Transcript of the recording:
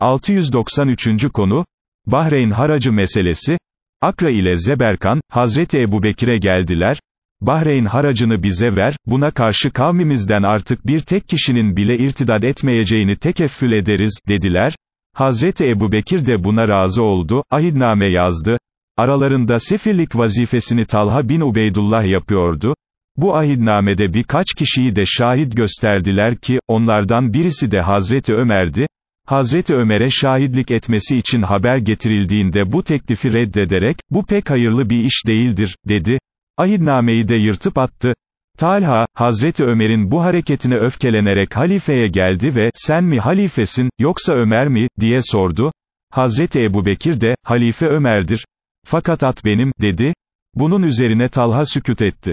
693. konu, Bahreyn haracı meselesi, Akra ile Zeberkan, Hazreti Ebu Bekir'e geldiler, Bahreyn haracını bize ver, buna karşı kavmimizden artık bir tek kişinin bile irtidat etmeyeceğini tekeffül ederiz, dediler, Hazreti Ebu Bekir de buna razı oldu, ahidname yazdı, aralarında sefirlik vazifesini Talha bin Ubeydullah yapıyordu, bu ahidnamede birkaç kişiyi de şahit gösterdiler ki, onlardan birisi de Hazreti Ömer'di, Hazreti Ömer'e şahitlik etmesi için haber getirildiğinde bu teklifi reddederek, bu pek hayırlı bir iş değildir, dedi. Ahidnameyi de yırtıp attı. Talha, Hazreti Ömer'in bu hareketine öfkelenerek halifeye geldi ve, sen mi halifesin, yoksa Ömer mi, diye sordu. Hazreti bekir de, halife Ömer'dir. Fakat at benim, dedi. Bunun üzerine Talha süküt etti.